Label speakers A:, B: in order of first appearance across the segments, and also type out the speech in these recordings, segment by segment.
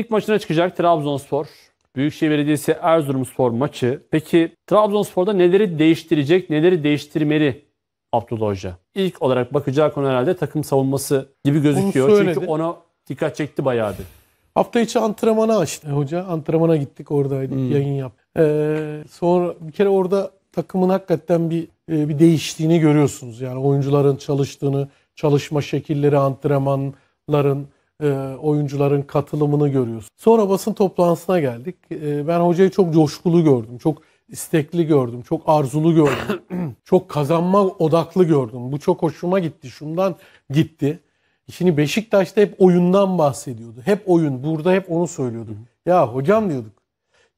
A: İlk maçına çıkacak Trabzonspor. Büyükşehir Belediyesi Erzurumspor maçı. Peki Trabzonspor'da neleri değiştirecek, neleri değiştirmeli Abdullah Hoca? İlk olarak bakacağı konu herhalde takım savunması gibi gözüküyor. Çünkü ona dikkat çekti bayağı bir.
B: Hafta içi antrenmana açtı e, hoca. Antrenmana gittik oradaydık hmm. yayın yap. Ee, sonra bir kere orada takımın hakikaten bir e, bir değiştiğini görüyorsunuz. Yani oyuncuların çalıştığını, çalışma şekilleri, antrenmanların e, oyuncuların katılımını görüyorsun. Sonra basın toplantısına geldik. E, ben hocayı çok coşkulu gördüm. Çok istekli gördüm. Çok arzulu gördüm. çok kazanma odaklı gördüm. Bu çok hoşuma gitti. Şundan gitti. Şimdi Beşiktaş'ta hep oyundan bahsediyordu. Hep oyun. Burada hep onu söylüyorduk. Ya hocam diyorduk.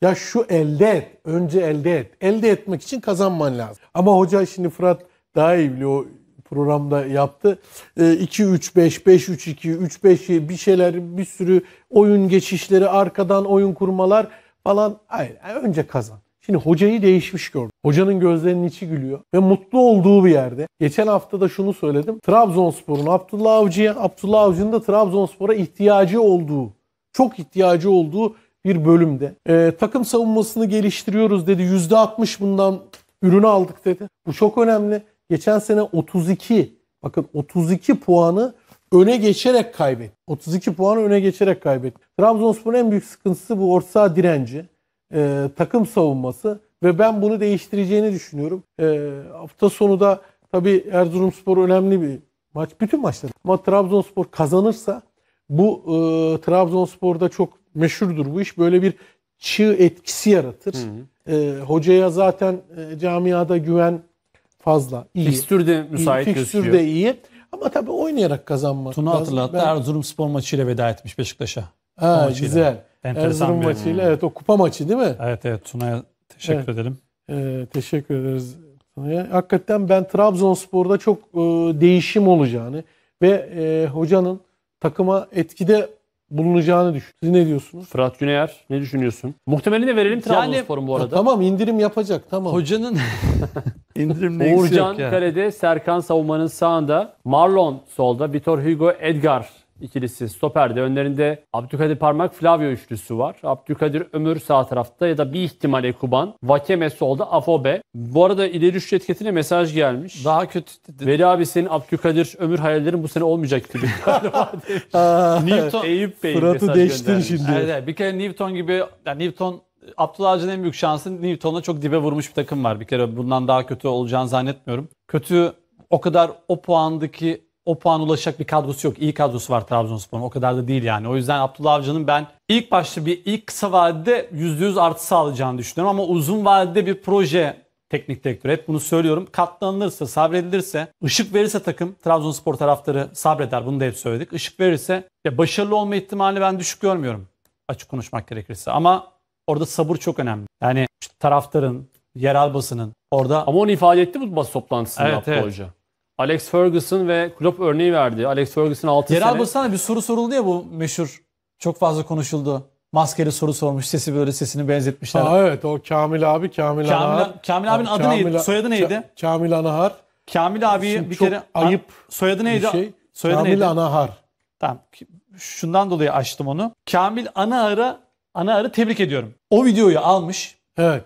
B: Ya şu elde et. Önce elde et. Elde etmek için kazanman lazım. Ama hoca şimdi Fırat daha iyi biliyor programda yaptı. 2-3-5, 5-3-2, 3-5 bir şeyler bir sürü oyun geçişleri arkadan oyun kurmalar falan. Hayır önce kazan. Şimdi hocayı değişmiş gördüm. Hocanın gözlerinin içi gülüyor ve mutlu olduğu bir yerde. Geçen hafta da şunu söyledim. Trabzonspor'un Abdullah Avcı'ya, Abdullah Avcı'nın da Trabzonspor'a ihtiyacı olduğu, çok ihtiyacı olduğu bir bölümde. Ee, takım savunmasını geliştiriyoruz dedi. %60 bundan ürünü aldık dedi. Bu çok önemli. Geçen sene 32 bakın 32 puanı öne geçerek kaybetti. 32 puanı öne geçerek kaybetti. Trabzonspor'un en büyük sıkıntısı bu orta direnci, e, takım savunması ve ben bunu değiştireceğini düşünüyorum. E, hafta sonu da tabii Erzurumspor önemli bir maç. Bütün maçlar. Ama Trabzonspor kazanırsa bu e, Trabzonspor'da çok meşhurdur bu iş. Böyle bir çığ etkisi yaratır. Hı hı. E, hocaya zaten e, camiada güven fazla iyi. Fikstür de müsait iyi, gözüküyor. de iyi. Ama tabii oynayarak kazanmak Tuna lazım. hatırlattı. Ben...
C: Erzurum spor maçıyla veda etmiş Beşiktaş'a.
B: Ha, maçıyla. güzel. Enteresan Erzurum bir maçıyla evet o kupa maçı değil mi? Evet evet Tuna'ya teşekkür evet. edelim. Ee, teşekkür ederiz Tuna'ya. Hakikaten ben Trabzonspor'da çok e, değişim olacağını ve e, hocanın takıma etkide bulunacağını düşünüyorum. Siz ne diyorsunuz?
A: Fırat Güneyer ne düşünüyorsun? Muhtemelini de verelim Trabzonspor'un yani, bu arada.
B: Tamam indirim yapacak tamam.
A: Hocanın İndirim ne Uğurcan yok yani. Serkan savunmanın sağında, Marlon solda, Vitor Hugo, Edgar ikilisi stoperde. Önlerinde Abdülkadir Parmak, Flavio üçlüsü var. Abdülkadir Ömür sağ tarafta ya da bir ihtimal Ekuban. Vakeme solda, Afobe. Bu arada ileri üç etiketine mesaj gelmiş. Daha kötü. Veli abi senin Abdülkadir Ömür hayallerin bu sene olmayacak gibi Newton, Eyüp Bey Fırat'ı değiştir şimdi.
C: Evet, bir kere Newton gibi, yani Newton Abdullah Avcı'nın en büyük şansı Newton'a çok dibe vurmuş bir takım var. Bir kere bundan daha kötü olacağını zannetmiyorum. Kötü o kadar o puandaki o puan ulaşacak bir kadrosu yok. İyi kadrosu var Trabzonspor'un. O kadar da değil yani. O yüzden Abdullah Avcı'nın ben ilk başta bir ilk kısa vadede %100 artı sağlayacağını düşünüyorum. Ama uzun vadede bir proje teknik direktörü. Hep bunu söylüyorum. Katlanılırsa, sabredilirse, ışık verirse takım Trabzonspor taraftarı sabreder. Bunu da hep söyledik. Işık verirse ya başarılı olma ihtimali ben düşük görmüyorum açık konuşmak gerekirse. Ama Orada sabır çok önemli. Yani işte taraftarın, yerel
A: basının orada... Ama onu ifade etti bu basın toplantısında
B: evet, yaptı evet. hoca.
A: Alex Ferguson ve Klopp örneği verdi. Alex Ferguson 6 yerel sene... Yerel
C: basına bir soru soruldu ya bu meşhur. Çok fazla konuşuldu. Maskeli soru sormuş. Sesi böyle sesini benzetmişler. Ha, evet o Kamil abi, Kamil, Kamil Anahar. Kamil abinin adı Kamil, neydi? Soyadı neydi? Kamil Anahar. Kamil abi Şimdi bir kere ayıp soyadı neydi? Şey. Soyadı Kamil neydi? Anahar. Tamam. Şundan dolayı açtım onu. Kamil Anahar'a ana arı tebrik ediyorum. O videoyu almış.
B: Evet.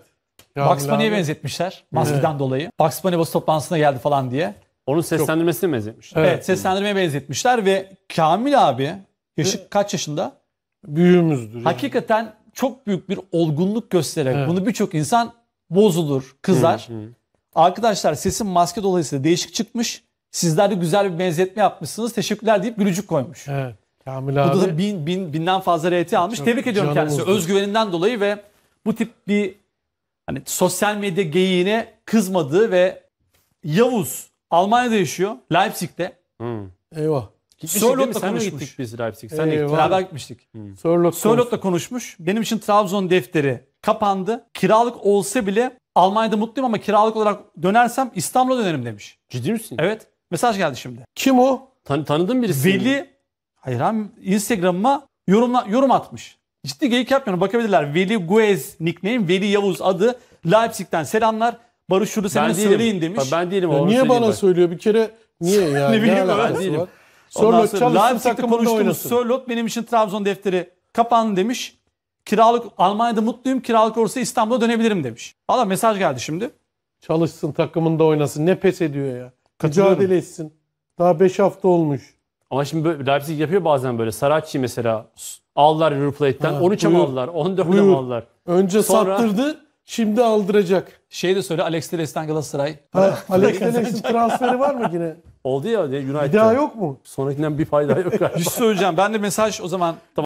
B: Ya Bugs Bunny'e benzetmişler.
C: Maskeden evet. dolayı. Bugs Bunny basın toplantısına geldi falan diye. Onun seslendirmesine
A: Çok... benzetmişler.
B: Evet, evet
C: seslendirmeye benzetmişler ve Kamil abi yaşı evet. kaç yaşında? Büyüğümüzdür. Yani. Hakikaten çok büyük bir olgunluk göstererek evet. bunu birçok insan bozulur, kızar. Hı, hı. Arkadaşlar sesin maske dolayısıyla değişik çıkmış. Sizler de güzel bir benzetme yapmışsınız. Teşekkürler deyip gülücük koymuş. Evet. Kamil abi. Bu da bin, bin, binden fazla RT almış. Çok Tebrik ediyorum kendisi. Uzun. Özgüveninden dolayı ve bu tip bir hani sosyal medya geyiğine kızmadığı ve Yavuz Almanya'da yaşıyor. Leipzig'te.
A: Hmm. Eyvah.
C: Sörlot'la konuşmuş. Gittik biz
A: Leipzig. Sen Eyvah. Beraber gitmiştik. Hmm. Sörlot
C: konuşmuş. Benim için Trabzon defteri kapandı. Kiralık olsa bile Almanya'da mutluyum ama kiralık olarak dönersem İstanbul'a dönerim demiş. Ciddi misin? Evet. Mesaj geldi şimdi. Kim o? Tan tanıdın birisi. Veli Hayır abi Instagram'ıma yorumla, yorum atmış. Ciddi geyik yapmıyorum. Bakabilirler. Veli Guez nickname. Veli Yavuz adı. Leipzig'ten selamlar. Barış şurada seni söyleyin demiş. Ben değilim. Ya niye bana ben.
B: söylüyor? Bir kere niye ya? ne bileyim ne ben değilim. Sörlot Leipzig'te konuştuğumuz
C: Sörlot benim için Trabzon defteri kapandı demiş. Kiralık Almanya'da mutluyum. Kiralık olursa İstanbul'a dönebilirim demiş. Valla mesaj geldi şimdi.
B: Çalışsın takımında oynasın. Ne pes ediyor ya. Mücadele etsin. Daha 5 hafta olmuş.
A: Ama şimdi böyle, Leipzig yapıyor bazen böyle. Saracchi mesela aldılar River Plate'den. Ha, 13'e mi aldılar? 14'e mi aldılar? Önce Sonra... sattırdı.
B: Şimdi aldıracak. Şey
A: de
C: söyle Alex Teres'ten Galatasaray. Ha, Alex Teres'in
B: transferi var mı yine?
C: Oldu ya United'da. Bir daha yok mu? Sonrakinden bir pay daha yok galiba. Bir şey söyleyeceğim. Ben de mesaj o zaman... Tamam.